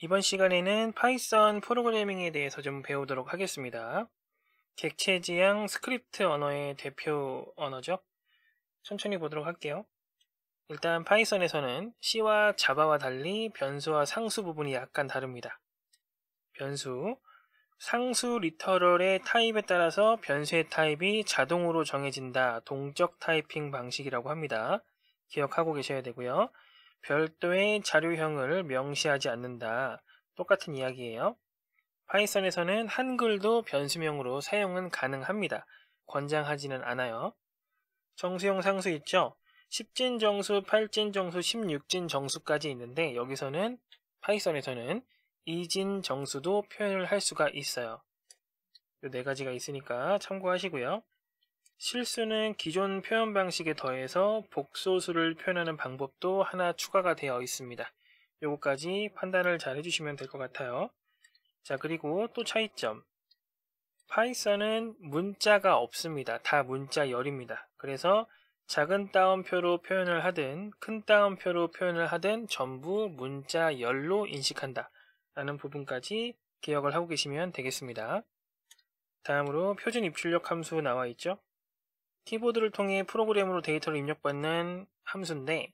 이번 시간에는 파이썬 프로그래밍에 대해서 좀 배우도록 하겠습니다. 객체지향 스크립트 언어의 대표 언어죠. 천천히 보도록 할게요. 일단 파이썬에서는 C와 자바와 달리 변수와 상수 부분이 약간 다릅니다. 변수, 상수 리터럴의 타입에 따라서 변수의 타입이 자동으로 정해진다. 동적 타이핑 방식이라고 합니다. 기억하고 계셔야 되고요. 별도의 자료형을 명시하지 않는다. 똑같은 이야기예요. 파이썬에서는 한글도 변수명으로 사용은 가능합니다. 권장하지는 않아요. 정수형 상수 있죠? 10진 정수, 8진 정수, 16진 정수까지 있는데 여기서는 파이썬에서는 2진 정수도 표현을 할 수가 있어요. 이 네 가지가 있으니까 참고하시고요. 실수는 기존 표현 방식에 더해서 복소수를 표현하는 방법도 하나 추가가 되어 있습니다. 요거까지 판단을 잘 해주시면 될 것 같아요. 자 그리고 또 차이점 파이썬은 문자가 없습니다. 다 문자열입니다. 그래서 작은 따옴표로 표현을 하든 큰 따옴표로 표현을 하든 전부 문자열로 인식한다 라는 부분까지 기억을 하고 계시면 되겠습니다. 다음으로 표준 입출력 함수 나와 있죠. 키보드를 통해 프로그램으로 데이터를 입력받는 함수인데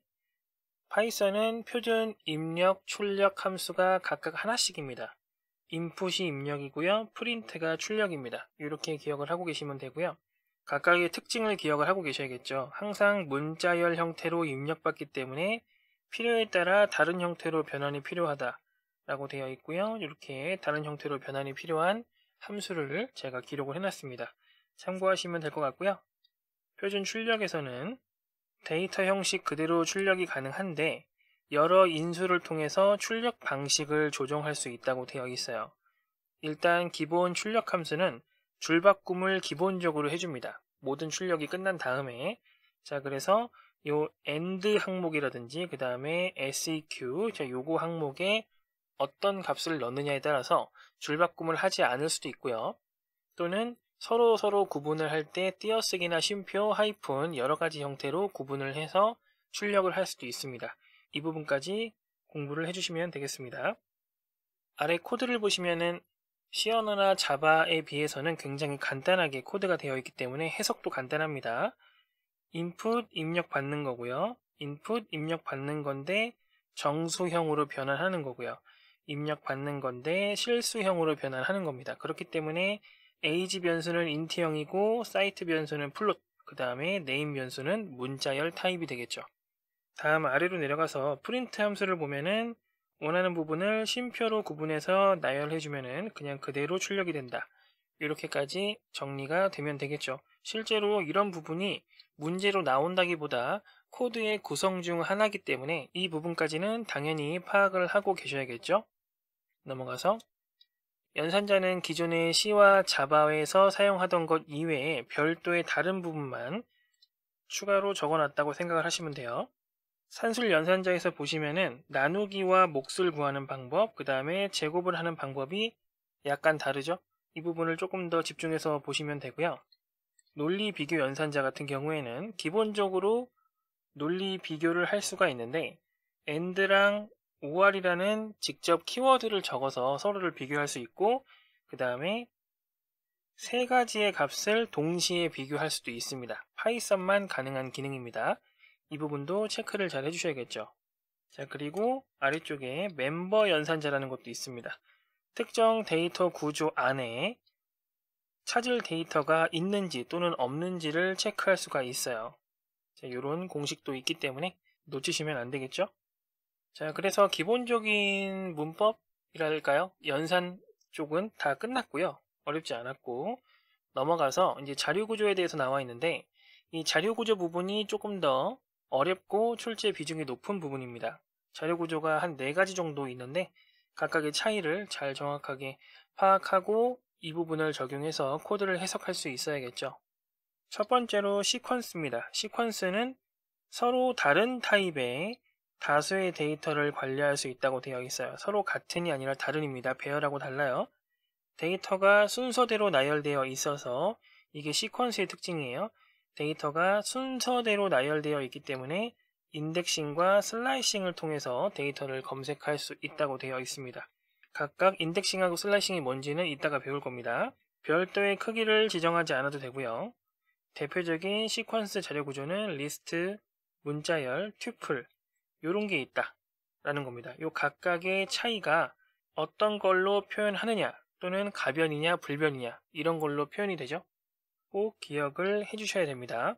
파이썬은 표준 입력, 출력 함수가 각각 하나씩입니다. 인풋이 입력이고요. 프린트가 출력입니다. 이렇게 기억을 하고 계시면 되고요. 각각의 특징을 기억을 하고 계셔야겠죠. 항상 문자열 형태로 입력받기 때문에 필요에 따라 다른 형태로 변환이 필요하다 라고 되어 있고요. 이렇게 다른 형태로 변환이 필요한 함수를 제가 기록을 해놨습니다. 참고하시면 될 것 같고요. 표준 출력에서는 데이터 형식 그대로 출력이 가능한데 여러 인수를 통해서 출력 방식을 조정할 수 있다고 되어 있어요. 일단 기본 출력 함수는 줄바꿈을 기본적으로 해줍니다. 모든 출력이 끝난 다음에 자 그래서 요 end 항목이라든지 그 다음에 seq 자 요거 항목에 어떤 값을 넣느냐에 따라서 줄바꿈을 하지 않을 수도 있고요. 또는 서로 서로 구분을 할 때 띄어쓰기나 쉼표, 하이픈 여러 가지 형태로 구분을 해서 출력을 할 수도 있습니다. 이 부분까지 공부를 해주시면 되겠습니다. 아래 코드를 보시면은 C 언어나 자바에 비해서는 굉장히 간단하게 코드가 되어 있기 때문에 해석도 간단합니다. 인풋 입력 받는 거고요. 인풋 입력 받는 건데 정수형으로 변환하는 거고요. 입력 받는 건데 실수형으로 변환하는 겁니다. 그렇기 때문에 age 변수는 i n t 형이고 사이트 변수는 l 플 t 그 다음에 name 변수는 문자열 타입이 되겠죠. 다음 아래로 내려가서 프린트 함수를 보면은 원하는 부분을 쉼표로 구분해서 나열해주면은 그냥 그대로 출력이 된다. 이렇게까지 정리가 되면 되겠죠. 실제로 이런 부분이 문제로 나온다기보다 코드의 구성 중 하나이기 때문에 이 부분까지는 당연히 파악을 하고 계셔야겠죠. 넘어가서 연산자는 기존의 C와 자바에서 사용하던 것 이외에 별도의 다른 부분만 추가로 적어놨다고 생각을 하시면 돼요. 산술 연산자에서 보시면은 나누기와 몫을 구하는 방법, 그 다음에 제곱을 하는 방법이 약간 다르죠? 이 부분을 조금 더 집중해서 보시면 되고요. 논리 비교 연산자 같은 경우에는 기본적으로 논리 비교를 할 수가 있는데 end랑 5알이라는 직접 키워드를 적어서 서로를 비교할 수 있고 그 다음에 세 가지의 값을 동시에 비교할 수도 있습니다. 파이썬만 가능한 기능입니다. 이 부분도 체크를 잘 해주셔야겠죠. 자 그리고 아래쪽에 멤버 연산자라는 것도 있습니다. 특정 데이터 구조 안에 찾을 데이터가 있는지 또는 없는지를 체크할 수가 있어요. 자, 이런 공식도 있기 때문에 놓치시면 안 되겠죠? 자, 그래서 기본적인 문법이랄까요? 연산 쪽은 다 끝났고요. 어렵지 않았고 넘어가서 이제 자료 구조에 대해서 나와 있는데 이 자료 구조 부분이 조금 더 어렵고 출제 비중이 높은 부분입니다. 자료 구조가 한 네 가지 정도 있는데 각각의 차이를 잘 정확하게 파악하고 이 부분을 적용해서 코드를 해석할 수 있어야겠죠. 첫 번째로 시퀀스입니다. 시퀀스는 서로 다른 타입의 다수의 데이터를 관리할 수 있다고 되어 있어요. 서로 같은이 아니라 다른입니다. 배열하고 달라요. 데이터가 순서대로 나열되어 있어서 이게 시퀀스의 특징이에요. 데이터가 순서대로 나열되어 있기 때문에 인덱싱과 슬라이싱을 통해서 데이터를 검색할 수 있다고 되어 있습니다. 각각 인덱싱하고 슬라이싱이 뭔지는 이따가 배울 겁니다. 별도의 크기를 지정하지 않아도 되고요. 대표적인 시퀀스 자료 구조는 리스트, 문자열, 튜플, 이런 게 있다라는 겁니다. 이 각각의 차이가 어떤 걸로 표현하느냐 또는 가변이냐 불변이냐 이런 걸로 표현이 되죠. 꼭 기억을 해주셔야 됩니다.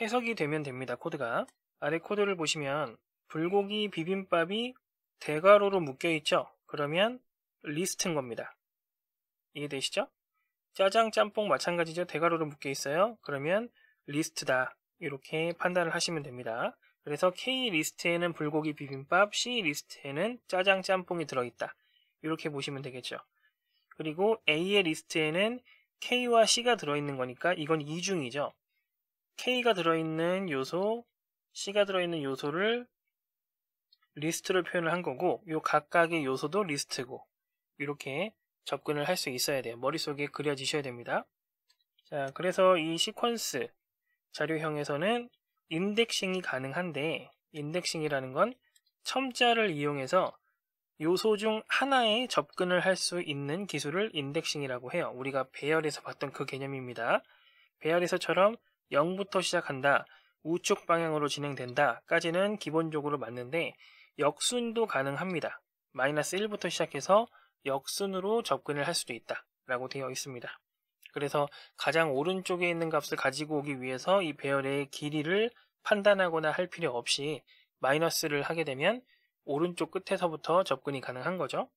해석이 되면 됩니다. 코드가 아래 코드를 보시면 불고기 비빔밥이 대괄호로 묶여 있죠. 그러면 리스트인 겁니다. 이해되시죠? 짜장 짬뽕 마찬가지죠. 대괄호로 묶여 있어요. 그러면 리스트다. 이렇게 판단을 하시면 됩니다. 그래서 K 리스트에는 불고기 비빔밥, C 리스트에는 짜장 짬뽕이 들어있다. 이렇게 보시면 되겠죠. 그리고 A의 리스트에는 K와 C가 들어있는 거니까 이건 이중이죠. K가 들어있는 요소, C가 들어있는 요소를 리스트를 표현을 한 거고 요 각각의 요소도 리스트고 이렇게 접근을 할 수 있어야 돼요. 머릿속에 그려지셔야 됩니다. 자, 그래서 이 시퀀스 자료형에서는 인덱싱이 가능한데 인덱싱이라는 건 첨자를 이용해서 요소 중 하나에 접근을 할 수 있는 기술을 인덱싱이라고 해요. 우리가 배열에서 봤던 그 개념입니다. 배열에서처럼 0부터 시작한다, 우측 방향으로 진행된다 까지는 기본적으로 맞는데 역순도 가능합니다. 마이너스 1부터 시작해서 역순으로 접근을 할 수도 있다 라고 되어 있습니다. 그래서 가장 오른쪽에 있는 값을 가지고 오기 위해서 이 배열의 길이를 판단하거나 할 필요 없이 마이너스를 하게 되면 오른쪽 끝에서부터 접근이 가능한 거죠.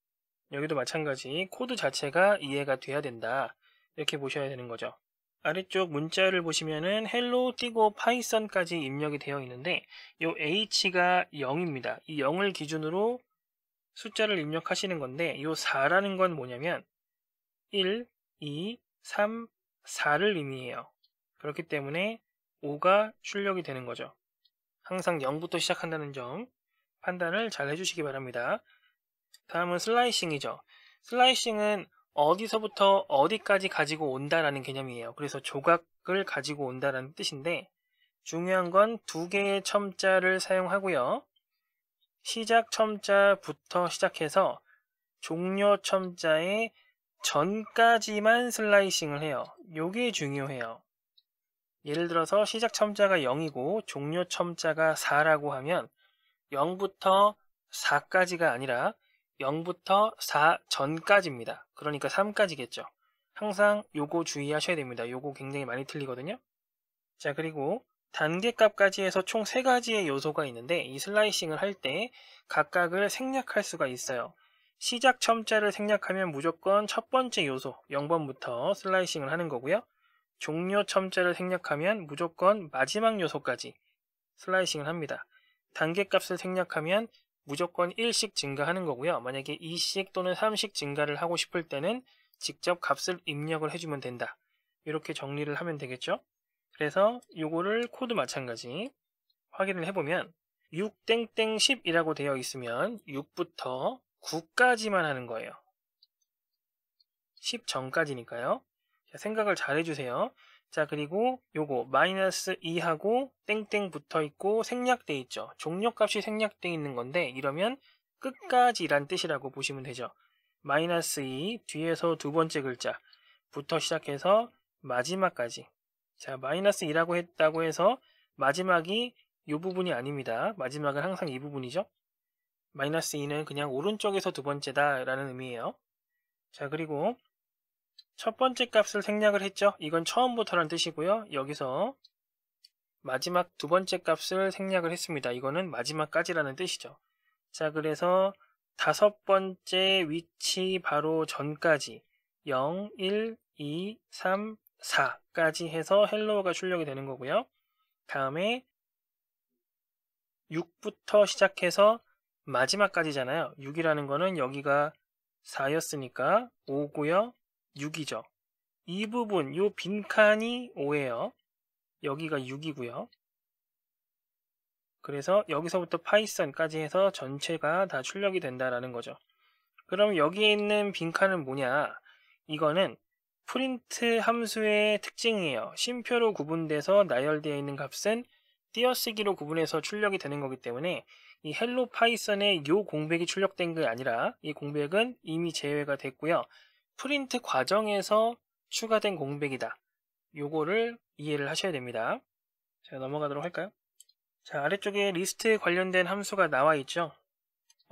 여기도 마찬가지 코드 자체가 이해가 돼야 된다. 이렇게 보셔야 되는 거죠. 아래쪽 문자를 보시면은 헬로 띄고 파이썬까지 입력이 되어 있는데 이 h가 0입니다. 이 0을 기준으로 숫자를 입력하시는 건데 이 4라는 건 뭐냐면 1, 2, 3, 4를 의미해요. 그렇기 때문에 5가 출력이 되는 거죠. 항상 0부터 시작한다는 점 판단을 잘 해주시기 바랍니다. 다음은 슬라이싱이죠. 슬라이싱은 어디서부터 어디까지 가지고 온다라는 개념이에요. 그래서 조각을 가지고 온다라는 뜻인데 중요한 건 두 개의 첨자를 사용하고요. 시작 첨자부터 시작해서 종료 첨자의 전까지만 슬라이싱을 해요. 요게 중요해요. 예를 들어서 시작 첨자가 0이고 종료 첨자가 4라고 하면 0부터 4까지가 아니라 0부터 4 전까지입니다. 그러니까 3까지겠죠. 항상 요거 주의하셔야 됩니다. 요거 굉장히 많이 틀리거든요. 자 그리고 단계값까지 해서 총 3가지의 요소가 있는데 이 슬라이싱을 할 때 각각을 생략할 수가 있어요. 시작 첨자를 생략하면 무조건 첫 번째 요소 0번부터 슬라이싱을 하는 거고요. 종료 첨자를 생략하면 무조건 마지막 요소까지 슬라이싱을 합니다. 단계값을 생략하면 무조건 1씩 증가하는 거고요. 만약에 2씩 또는 3씩 증가를 하고 싶을 때는 직접 값을 입력을 해주면 된다. 이렇게 정리를 하면 되겠죠. 그래서 이거를 코드 마찬가지 확인을 해보면 6땡땡 10이라고 되어 있으면 6부터 9까지만 하는 거예요. 10 전까지니까요. 자, 생각을 잘 해주세요. 자 그리고 요거 마이너스 2하고 땡땡 붙어있고 생략돼 있죠. 종료값이 생략돼 있는 건데 이러면 끝까지란 뜻이라고 보시면 되죠. 마이너스 2 뒤에서 두 번째 글자 부터 시작해서 마지막까지 자 마이너스 2라고 했다고 해서 마지막이 이 부분이 아닙니다. 마지막은 항상 이 부분이죠. 마이너스 2는 그냥 오른쪽에서 두 번째다 라는 의미예요. 자 그리고 첫 번째 값을 생략을 했죠. 이건 처음부터란 뜻이고요. 여기서 마지막 두 번째 값을 생략을 했습니다. 이거는 마지막까지라는 뜻이죠. 자 그래서 다섯 번째 위치 바로 전까지 0, 1, 2, 3, 4까지 해서 헬로우가 출력이 되는 거고요. 다음에 6부터 시작해서 마지막까지잖아요. 6이라는 거는 여기가 4였으니까 5고요. 6이죠. 이 부분, 요 빈칸이 5예요. 여기가 6이고요. 그래서 여기서부터 파이썬까지 해서 전체가 다 출력이 된다라는 거죠. 그럼 여기에 있는 빈칸은 뭐냐? 이거는 프린트 함수의 특징이에요. 심표로 구분돼서 나열되어 있는 값은 띄어쓰기로 구분해서 출력이 되는 거기 때문에 이 헬로 파이썬에 요 공백이 출력된 게 아니라 이 공백은 이미 제외가 됐고요. 프린트 과정에서 추가된 공백이다. 요거를 이해를 하셔야 됩니다. 제가 넘어가도록 할까요? 자, 아래쪽에 리스트에 관련된 함수가 나와 있죠.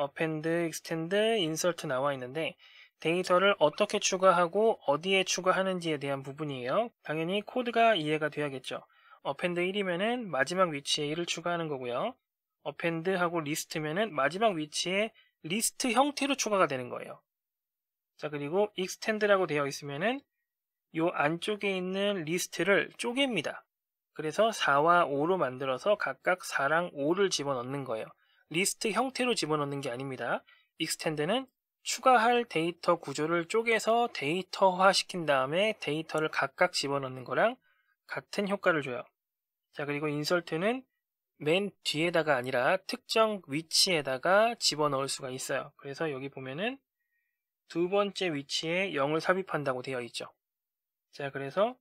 append, extend, insert 나와 있는데 데이터를 어떻게 추가하고 어디에 추가하는지에 대한 부분이에요. 당연히 코드가 이해가 돼야겠죠. append 1이면은 마지막 위치에 1을 추가하는 거고요. append하고 list면은 마지막 위치에 리스트 형태로 추가가 되는 거예요. 자 그리고 extend라고 되어 있으면은 요 안쪽에 있는 리스트를 쪼갭니다. 그래서 4와 5로 만들어서 각각 4랑 5를 집어넣는 거예요. 리스트 형태로 집어넣는 게 아닙니다. 익스텐드는 추가할 데이터 구조를 쪼개서 데이터화 시킨 다음에 데이터를 각각 집어넣는 거랑 같은 효과를 줘요. 자 그리고 인설트는 맨 뒤에다가 아니라 특정 위치에다가 집어넣을 수가 있어요. 그래서 여기 보면은 두 번째 위치에 0을 삽입한다고 되어 있죠. 자, 그래서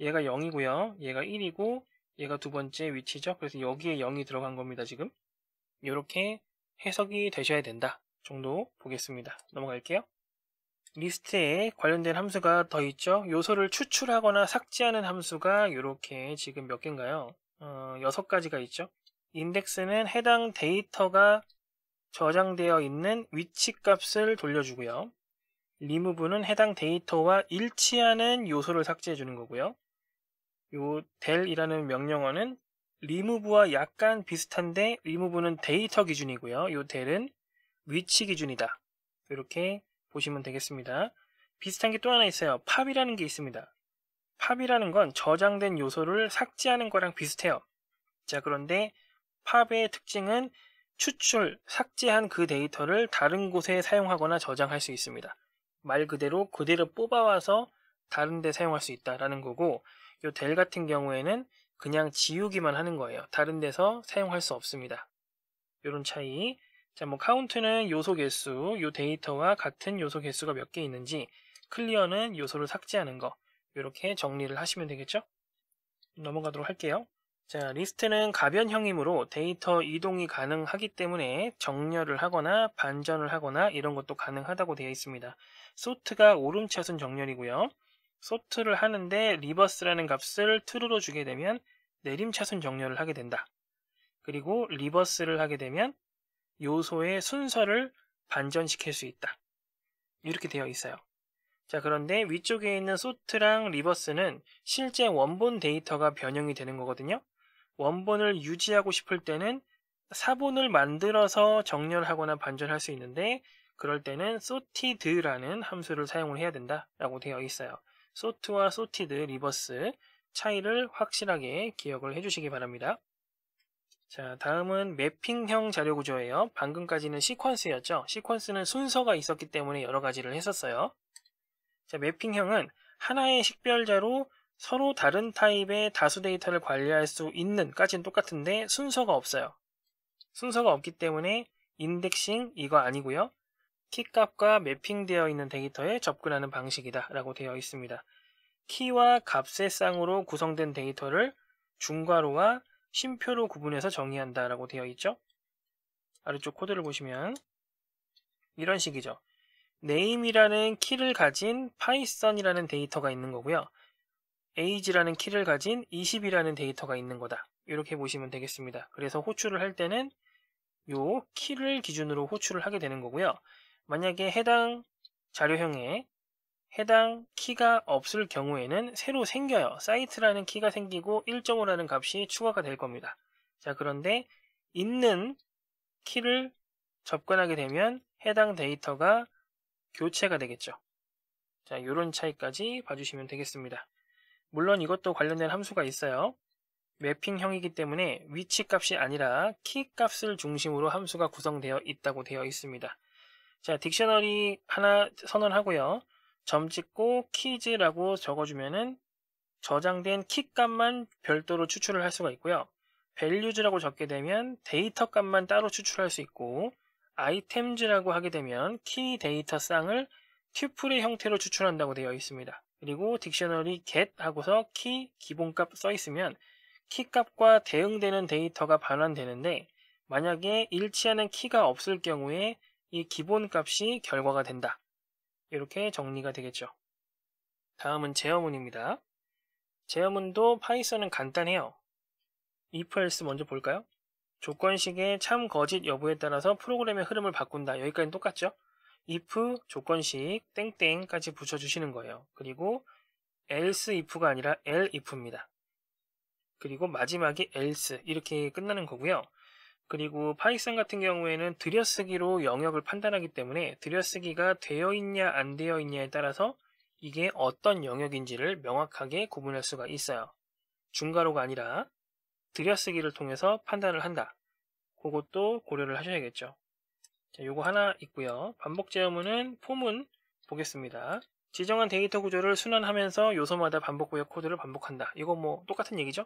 얘가 0이고요. 얘가 1이고 얘가 두 번째 위치죠. 그래서 여기에 0이 들어간 겁니다, 지금. 이렇게 해석이 되셔야 된다 정도 보겠습니다. 넘어갈게요. 리스트에 관련된 함수가 더 있죠. 요소를 추출하거나 삭제하는 함수가 이렇게 지금 몇 개인가요? 어, 6가지가 있죠. 인덱스는 해당 데이터가 저장되어 있는 위치값을 돌려주고요. 리무브는 해당 데이터와 일치하는 요소를 삭제해 주는 거고요. 요 del이라는 명령어는 리무브와 약간 비슷한데 리무브는 데이터 기준이고요. 요 del은 위치 기준이다. 이렇게 보시면 되겠습니다. 비슷한 게 또 하나 있어요. 팝이라는 게 있습니다. 팝이라는 건 저장된 요소를 삭제하는 거랑 비슷해요. 자, 그런데 팝의 특징은 추출, 삭제한 그 데이터를 다른 곳에 사용하거나 저장할 수 있습니다. 말 그대로 그대로 뽑아와서 다른 데 사용할 수 있다라는 거고 요 델 같은 경우에는 그냥 지우기만 하는 거예요. 다른 데서 사용할 수 없습니다. 이런 차이. 자, 뭐 카운트는 요소 개수, 요 데이터와 같은 요소 개수가 몇 개 있는지, 클리어는 요소를 삭제하는 거. 이렇게 정리를 하시면 되겠죠? 넘어가도록 할게요. 자, 리스트는 가변형이므로 데이터 이동이 가능하기 때문에 정렬을 하거나 반전을 하거나 이런 것도 가능하다고 되어 있습니다. 소트가 오름차순 정렬이고요. 소트를 하는데 리버스라는 값을 t r u 로 주게 되면 내림차순 정렬을 하게 된다. 그리고 리버스를 하게 되면 요소의 순서를 반전시킬 수 있다. 이렇게 되어 있어요. 자, 그런데 위쪽에 있는 소트랑 리버스는 실제 원본 데이터가 변형이 되는 거거든요. 원본을 유지하고 싶을 때는 사본을 만들어서 정렬하거나 반전할 수 있는데 그럴 때는 sorted라는 함수를 사용을 해야 된다라고 되어 있어요. sort와 sorted, 리버스 차이를 확실하게 기억을 해주시기 바랍니다. 자, 다음은 매핑형 자료 구조예요. 방금까지는 시퀀스였죠. 시퀀스는 순서가 있었기 때문에 여러 가지를 했었어요. 자, 매핑형은 하나의 식별자로 서로 다른 타입의 다수 데이터를 관리할 수 있는까지는 똑같은데 순서가 없어요. 순서가 없기 때문에 인덱싱 이거 아니고요. 키값과 매핑되어 있는 데이터에 접근하는 방식이다 라고 되어 있습니다. 키와 값의 쌍으로 구성된 데이터를 중괄호와 쉼표로 구분해서 정의한다 라고 되어 있죠. 아래쪽 코드를 보시면 이런 식이죠. 네임이라는 키를 가진 파이썬이라는 데이터가 있는 거고요. age라는 키를 가진 20이라는 데이터가 있는 거다. 이렇게 보시면 되겠습니다. 그래서 호출을 할 때는 요 키를 기준으로 호출을 하게 되는 거고요. 만약에 해당 자료형에 해당 키가 없을 경우에는 새로 생겨요. 사이트라는 키가 생기고 1.5라는 값이 추가가 될 겁니다. 자, 그런데 있는 키를 접근하게 되면 해당 데이터가 교체가 되겠죠. 자, 이런 차이까지 봐주시면 되겠습니다. 물론 이것도 관련된 함수가 있어요. 매핑형이기 때문에 위치 값이 아니라 키 값을 중심으로 함수가 구성되어 있다고 되어 있습니다. 자, 딕셔너리 하나 선언하고요. 점 찍고 키즈라고 적어주면은 저장된 키 값만 별도로 추출을 할 수가 있고요. 밸류즈라고 적게 되면 데이터 값만 따로 추출할 수 있고 아이템즈라고 하게 되면 키 데이터 쌍을 튜플의 형태로 추출한다고 되어 있습니다. 그리고 딕셔너리 get 하고서 키 기본값 써 있으면 키 값과 대응되는 데이터가 반환되는데 만약에 일치하는 키가 없을 경우에 이 기본값이 결과가 된다. 이렇게 정리가 되겠죠. 다음은 제어문입니다. 제어문도 파이썬은 간단해요. if else 먼저 볼까요? 조건식의 참 거짓 여부에 따라서 프로그램의 흐름을 바꾼다. 여기까지는 똑같죠? if 조건식 땡땡까지 붙여주시는 거예요. 그리고 else if가 아니라 l if입니다. 그리고 마지막에 else 이렇게 끝나는 거고요. 그리고 파이썬 같은 경우에는 들여쓰기로 영역을 판단하기 때문에 들여쓰기가 되어 있냐 안 되어 있냐에 따라서 이게 어떤 영역인지를 명확하게 구분할 수가 있어요. 중괄호가 아니라 들여쓰기를 통해서 판단을 한다. 그것도 고려를 하셔야겠죠. 자, 요거 하나 있고요. 반복 제어문은 폼은 보겠습니다. 지정한 데이터 구조를 순환하면서 요소마다 반복 구역 코드를 반복한다. 이거 뭐 똑같은 얘기죠?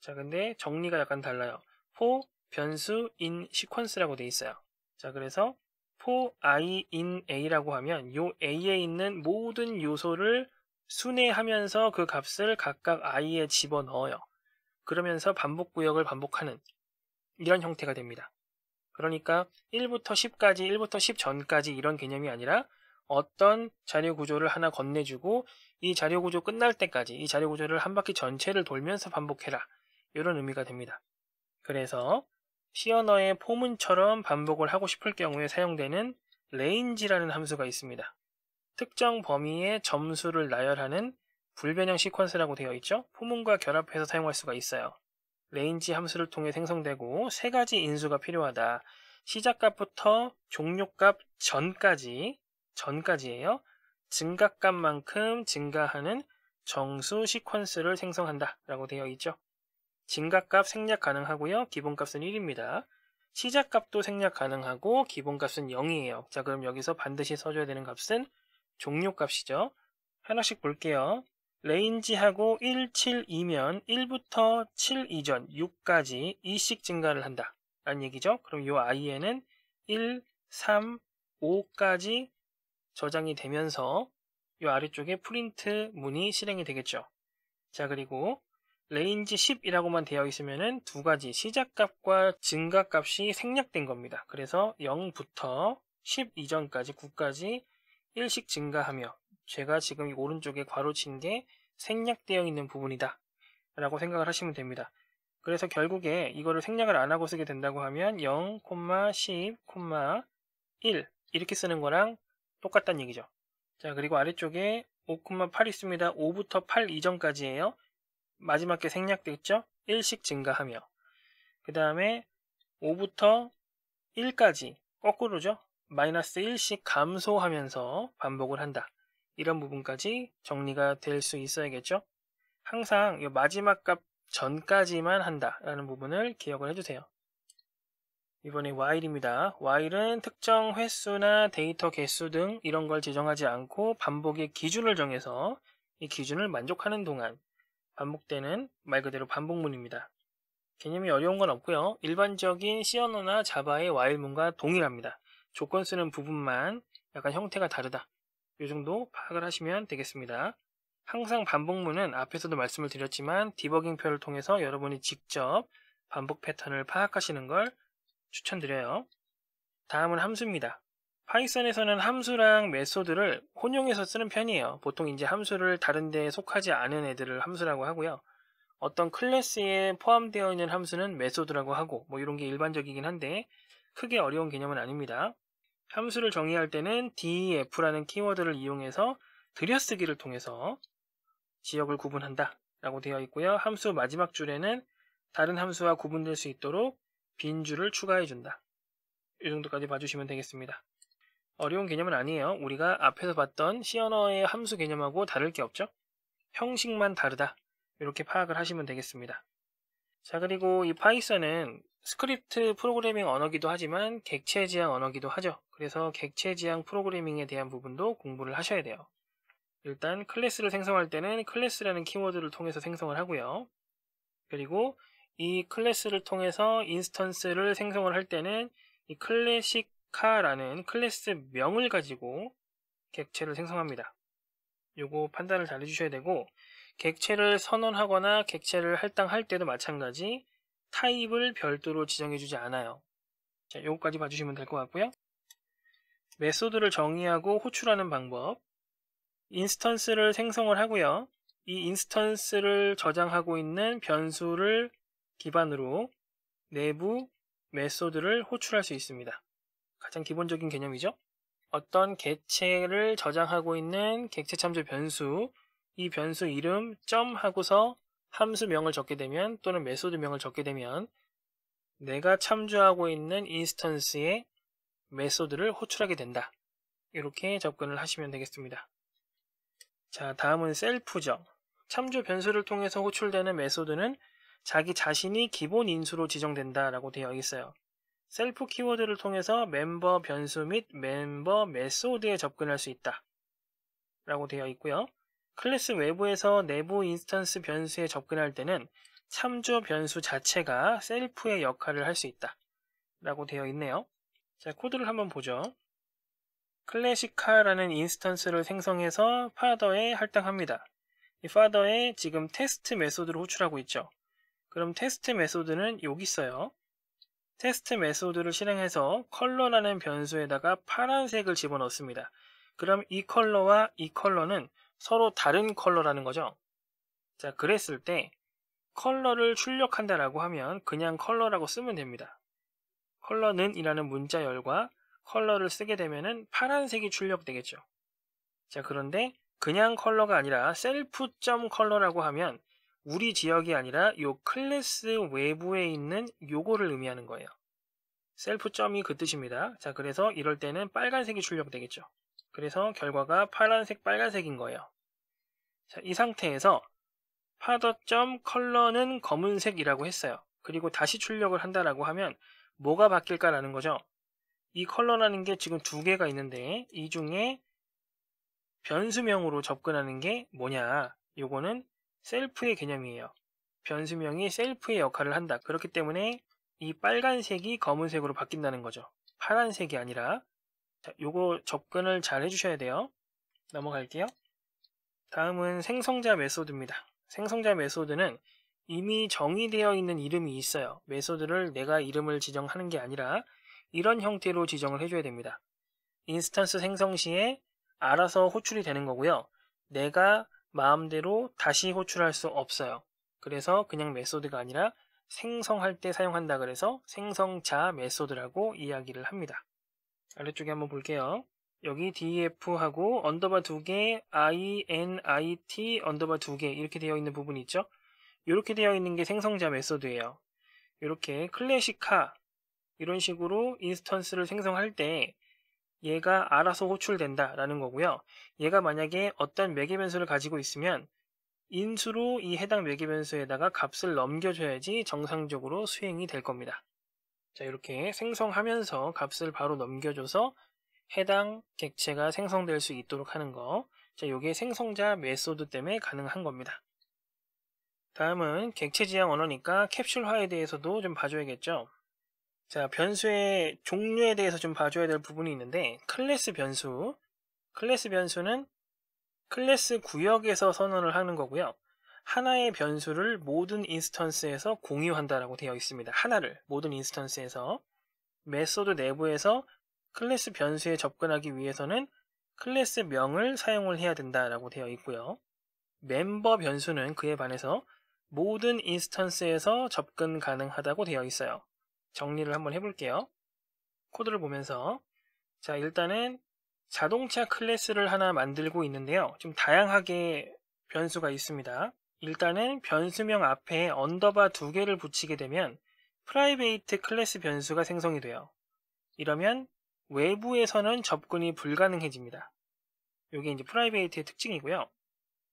자, 근데 정리가 약간 달라요. for 변수 in sequence라고 돼 있어요. 자, 그래서 for i in a라고 하면 요 a에 있는 모든 요소를 순회하면서 그 값을 각각 i에 집어넣어요. 그러면서 반복 구역을 반복하는 이런 형태가 됩니다. 그러니까 1부터 10까지, 1부터 10 전까지 이런 개념이 아니라 어떤 자료 구조를 하나 건네주고 이 자료 구조 끝날 때까지 이 자료 구조를 한 바퀴 전체를 돌면서 반복해라. 이런 의미가 됩니다. 그래서 시어너의 포문처럼 반복을 하고 싶을 경우에 사용되는 레인지라는 함수가 있습니다. 특정 범위의 점수를 나열하는 불변형 시퀀스라고 되어 있죠. 포문과 결합해서 사용할 수가 있어요. 레인지 함수를 통해 생성되고 세 가지 인수가 필요하다. 시작값부터 종료값 전까지 전까지예요. 증가값만큼 증가하는 정수 시퀀스를 생성한다 라고 되어 있죠. 증가값 생략 가능하고요. 기본값은 1입니다. 시작값도 생략 가능하고 기본값은 0이에요. 자 그럼 여기서 반드시 써줘야 되는 값은 종료값이죠. 하나씩 볼게요. 레인지하고 1, 7이면 1부터 7 이전 6까지 2씩 증가를 한다. 라는 얘기죠. 그럼 이 i에는 1, 3, 5까지 저장이 되면서 이 아래쪽에 프린트 문이 실행이 되겠죠. 자 그리고 레인지 10이라고만 되어 있으면 두 가지 시작값과 증가값이 생략된 겁니다. 그래서 0부터 10 이전까지 9까지 1씩 증가하며 제가 지금 이 오른쪽에 괄호친 게 생략되어 있는 부분이다 라고 생각을 하시면 됩니다. 그래서 결국에 이거를 생략을 안 하고 쓰게 된다고 하면 0, 10, 1 이렇게 쓰는 거랑 똑같다는 얘기죠. 자 그리고 아래쪽에 5,8 있습니다. 5부터 8 이전까지예요. 마지막 게 생략됐죠? 1씩 증가하며 그 다음에 5부터 1까지 거꾸로죠? 마이너스 1씩 감소하면서 반복을 한다. 이런 부분까지 정리가 될 수 있어야겠죠. 항상 이 마지막 값 전까지만 한다라는 부분을 기억을 해주세요. 이번에 while입니다. while은 특정 횟수나 데이터 개수 등 이런 걸 지정하지 않고 반복의 기준을 정해서 이 기준을 만족하는 동안 반복되는 말 그대로 반복문입니다. 개념이 어려운 건 없고요. 일반적인 C 언어나 자바의 while문과 동일합니다. 조건 쓰는 부분만 약간 형태가 다르다. 이 정도 파악을 하시면 되겠습니다. 항상 반복문은 앞에서도 말씀을 드렸지만 디버깅표를 통해서 여러분이 직접 반복 패턴을 파악하시는 걸 추천드려요. 다음은 함수입니다. 파이썬에서는 함수랑 메소드를 혼용해서 쓰는 편이에요. 보통 이제 함수를 다른 데에 속하지 않은 애들을 함수라고 하고요. 어떤 클래스에 포함되어 있는 함수는 메소드라고 하고 뭐 이런 게 일반적이긴 한데 크게 어려운 개념은 아닙니다. 함수를 정의할 때는 DEF라는 키워드를 이용해서 들여쓰기를 통해서 지역을 구분한다 라고 되어 있고요. 함수 마지막 줄에는 다른 함수와 구분될 수 있도록 빈 줄을 추가해 준다. 이 정도까지 봐주시면 되겠습니다. 어려운 개념은 아니에요. 우리가 앞에서 봤던 C 언어의 함수 개념하고 다를 게 없죠. 형식만 다르다. 이렇게 파악을 하시면 되겠습니다. 자 그리고 이 파이썬은 스크립트 프로그래밍 언어기도 하지만 객체 지향 언어기도 하죠. 그래서 객체 지향 프로그래밍에 대한 부분도 공부를 하셔야 돼요. 일단 클래스를 생성할 때는 클래스라는 키워드를 통해서 생성을 하고요. 그리고 이 클래스를 통해서 인스턴스를 생성을 할 때는 이 클래시카라는 클래스 명을 가지고 객체를 생성합니다. 요거 판단을 잘 해주셔야 되고 객체를 선언하거나 객체를 할당할 때도 마찬가지 타입을 별도로 지정해주지 않아요. 자, 요거까지 봐주시면 될 것 같고요. 메소드를 정의하고 호출하는 방법 인스턴스를 생성을 하고요. 이 인스턴스를 저장하고 있는 변수를 기반으로 내부 메소드를 호출할 수 있습니다. 가장 기본적인 개념이죠. 어떤 개체를 저장하고 있는 객체 참조 변수 이 변수 이름 점 하고서 함수명을 적게 되면 또는 메소드명을 적게 되면 내가 참조하고 있는 인스턴스의 메소드를 호출하게 된다. 이렇게 접근을 하시면 되겠습니다. 자, 다음은 셀프죠. 참조 변수를 통해서 호출되는 메소드는 자기 자신이 기본 인수로 지정된다라고 되어 있어요. 셀프 키워드를 통해서 멤버 변수 및 멤버 메소드에 접근할 수 있다. 라고 되어 있고요. 클래스 외부에서 내부 인스턴스 변수에 접근할 때는 참조 변수 자체가 셀프의 역할을 할 수 있다. 라고 되어 있네요. 자, 코드를 한번 보죠. 클래시카라는 인스턴스를 생성해서 파더에 할당합니다. 이 파더에 지금 테스트 메소드를 호출하고 있죠. 그럼 테스트 메소드는 여기 있어요. 테스트 메소드를 실행해서 컬러라는 변수에다가 파란색을 집어넣습니다. 그럼 이 컬러와 이 컬러는 서로 다른 컬러라는 거죠. 자, 그랬을 때 컬러를 출력한다라고 하면 그냥 컬러라고 쓰면 됩니다. 컬러는 이라는 문자열과 컬러를 쓰게 되면은 파란색이 출력되겠죠. 자, 그런데 그냥 컬러가 아니라 self.color라고 하면 우리 지역이 아니라 요 클래스 외부에 있는 요거를 의미하는 거예요. 셀프 점이 그 뜻입니다. 자, 그래서 이럴 때는 빨간색이 출력되겠죠. 그래서 결과가 파란색, 빨간색인 거예요. 자, 이 상태에서 파더점 컬러는 검은색이라고 했어요. 그리고 다시 출력을 한다라고 하면 뭐가 바뀔까라는 거죠. 이 컬러라는 게 지금 두 개가 있는데 이 중에 변수명으로 접근하는 게 뭐냐. 요거는 셀프의 개념이에요. 변수명이 셀프의 역할을 한다. 그렇기 때문에 이 빨간색이 검은색으로 바뀐다는 거죠. 파란색이 아니라 자, 요거 접근을 잘 해주셔야 돼요. 넘어갈게요. 다음은 생성자 메소드입니다. 생성자 메소드는 이미 정의되어 있는 이름이 있어요. 메소드를 내가 이름을 지정하는 게 아니라 이런 형태로 지정을 해줘야 됩니다. 인스턴스 생성 시에 알아서 호출이 되는 거고요. 내가 마음대로 다시 호출할 수 없어요. 그래서 그냥 메소드가 아니라 생성할 때 사용한다 그래서 생성자 메소드라고 이야기를 합니다. 아래쪽에 한번 볼게요. 여기 d f 하고 언더바 두 개, init 언더바 두 개 이렇게 되어 있는 부분이 있죠. 이렇게 되어 있는 게 생성자 메소드예요. 이렇게 클래식화 이런 식으로 인스턴스를 생성할 때 얘가 알아서 호출된다라는 거고요. 얘가 만약에 어떤 매개 변수를 가지고 있으면 인수로 이 해당 매개 변수에다가 값을 넘겨줘야지 정상적으로 수행이 될 겁니다. 자, 이렇게 생성하면서 값을 바로 넘겨줘서 해당 객체가 생성될 수 있도록 하는 거. 자, 이게 생성자 메소드 때문에 가능한 겁니다. 다음은 객체 지향 언어니까 캡슐화에 대해서도 좀 봐줘야겠죠. 자, 변수의 종류에 대해서 좀 봐줘야 될 부분이 있는데 클래스 변수, 클래스 변수는 클래스 구역에서 선언을 하는 거고요. 하나의 변수를 모든 인스턴스에서 공유한다라고 되어 있습니다. 하나를 모든 인스턴스에서 메소드 내부에서 클래스 변수에 접근하기 위해서는 클래스 명을 사용을 해야 된다라고 되어 있고요. 멤버 변수는 그에 반해서 모든 인스턴스에서 접근 가능하다고 되어 있어요. 정리를 한번 해볼게요. 코드를 보면서 자 일단은 자동차 클래스를 하나 만들고 있는데요. 좀 다양하게 변수가 있습니다. 일단은 변수명 앞에 언더바 두 개를 붙이게 되면 프라이베이트 클래스 변수가 생성이 돼요. 이러면 외부에서는 접근이 불가능해집니다. 이게 이제 프라이베이트의 특징이고요.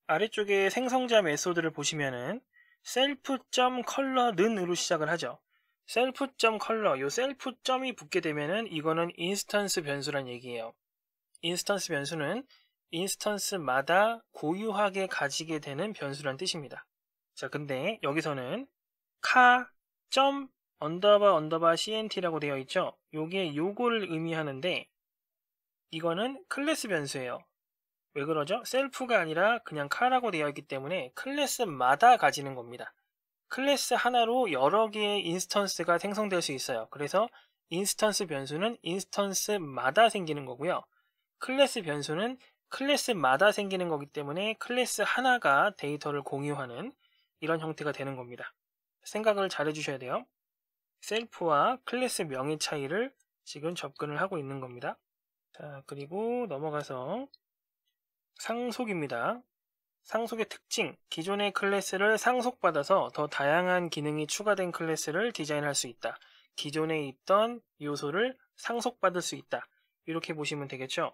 아래쪽에 생성자 메소드를 보시면은 self.color는으로 시작을 하죠. self.color, 요 self.점이 붙게 되면은 이거는 인스턴스 변수란 얘기예요. 인스턴스 변수는 인스턴스마다 고유하게 가지게 되는 변수란 뜻입니다. 자, 근데 여기서는 카 점 언더바 언더바 cnt라고 되어 있죠. 요게 요거를 의미하는데 이거는 클래스 변수예요. 왜 그러죠? 셀프가 아니라 그냥 카라고 되어 있기 때문에 클래스마다 가지는 겁니다. 클래스 하나로 여러 개의 인스턴스가 생성될 수 있어요. 그래서 인스턴스 변수는 인스턴스마다 생기는 거고요. 클래스 변수는 클래스마다 생기는 거기 때문에 클래스 하나가 데이터를 공유하는 이런 형태가 되는 겁니다. 생각을 잘 해주셔야 돼요. 셀프와 클래스 명의 차이를 지금 접근을 하고 있는 겁니다. 자, 그리고 넘어가서 상속입니다. 상속의 특징, 기존의 클래스를 상속받아서 더 다양한 기능이 추가된 클래스를 디자인할 수 있다. 기존에 있던 요소를 상속받을 수 있다. 이렇게 보시면 되겠죠.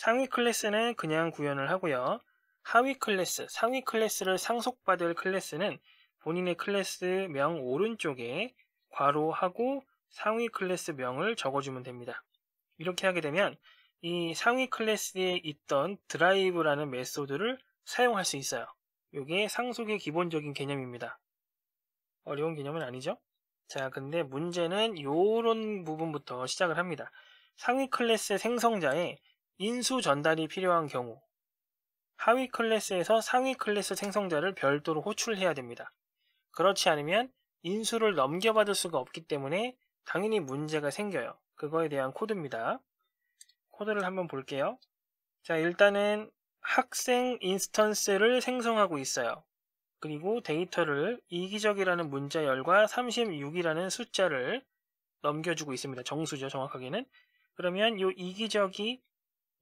상위 클래스는 그냥 구현을 하고요. 하위 클래스, 상위 클래스를 상속받을 클래스는 본인의 클래스 명 오른쪽에 괄호하고 상위 클래스 명을 적어주면 됩니다. 이렇게 하게 되면 이 상위 클래스에 있던 드라이브라는 메소드를 사용할 수 있어요. 이게 상속의 기본적인 개념입니다. 어려운 개념은 아니죠? 자, 근데 문제는 이런 부분부터 시작을 합니다. 상위 클래스 생성자에 인수 전달이 필요한 경우 하위 클래스에서 상위 클래스 생성자를 별도로 호출해야 됩니다. 그렇지 않으면 인수를 넘겨받을 수가 없기 때문에 당연히 문제가 생겨요. 그거에 대한 코드입니다. 코드를 한번 볼게요. 자, 일단은 학생 인스턴스를 생성하고 있어요. 그리고 데이터를 이기적이라는 문자열과 36이라는 숫자를 넘겨주고 있습니다. 정수죠, 정확하게는. 그러면 이 이기적이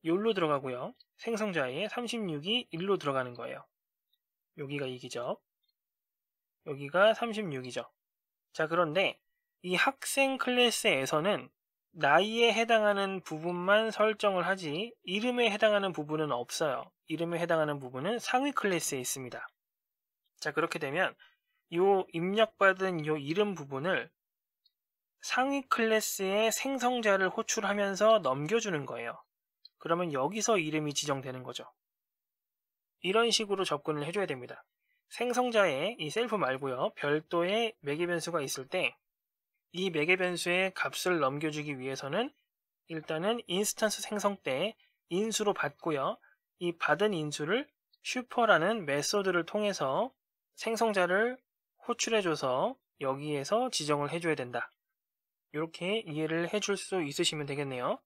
1로 들어가고요. 생성자의 36이 1로 들어가는 거예요. 여기가 2기죠. 여기가 36이죠. 자 그런데 이 학생 클래스에서는 나이에 해당하는 부분만 설정을 하지 이름에 해당하는 부분은 없어요. 이름에 해당하는 부분은 상위 클래스에 있습니다. 자 그렇게 되면 이 입력받은 이 이름 부분을 상위 클래스의 생성자를 호출하면서 넘겨주는 거예요. 그러면 여기서 이름이 지정되는 거죠. 이런 식으로 접근을 해줘야 됩니다. 생성자의 이 셀프 말고요. 별도의 매개 변수가 있을 때 이 매개 변수의 값을 넘겨주기 위해서는 일단은 인스턴스 생성 때 인수로 받고요. 이 받은 인수를 슈퍼라는 메소드를 통해서 생성자를 호출해줘서 여기에서 지정을 해줘야 된다. 이렇게 이해를 해줄 수 있으시면 되겠네요.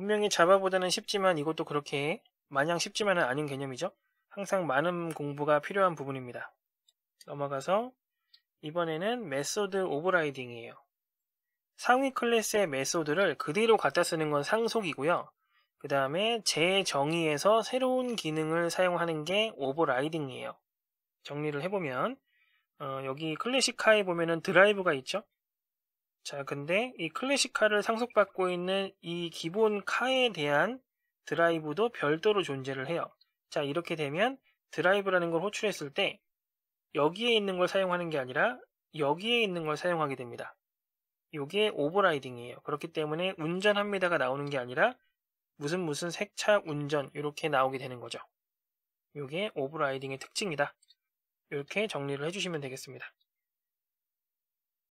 분명히 자바보다는 쉽지만 이것도 그렇게 마냥 쉽지만은 아닌 개념이죠. 항상 많은 공부가 필요한 부분입니다. 넘어가서 이번에는 메소드 오버라이딩이에요. 상위 클래스의 메소드를 그대로 갖다 쓰는 건 상속이고요. 그 다음에 재정의에서 새로운 기능을 사용하는 게 오버라이딩이에요. 정리를 해보면 어, 여기 클래식하에 보면은 드라이브가 있죠. 자, 근데 이 클래식카를 상속받고 있는 이 기본 카에 대한 드라이브도 별도로 존재를 해요. 자, 이렇게 되면 드라이브라는 걸 호출했을 때 여기에 있는 걸 사용하는 게 아니라 여기에 있는 걸 사용하게 됩니다. 이게 오버라이딩이에요. 그렇기 때문에 운전합니다가 나오는 게 아니라 무슨 무슨 색차 운전 이렇게 나오게 되는 거죠. 이게 오버라이딩의 특징이다. 이렇게 정리를 해주시면 되겠습니다.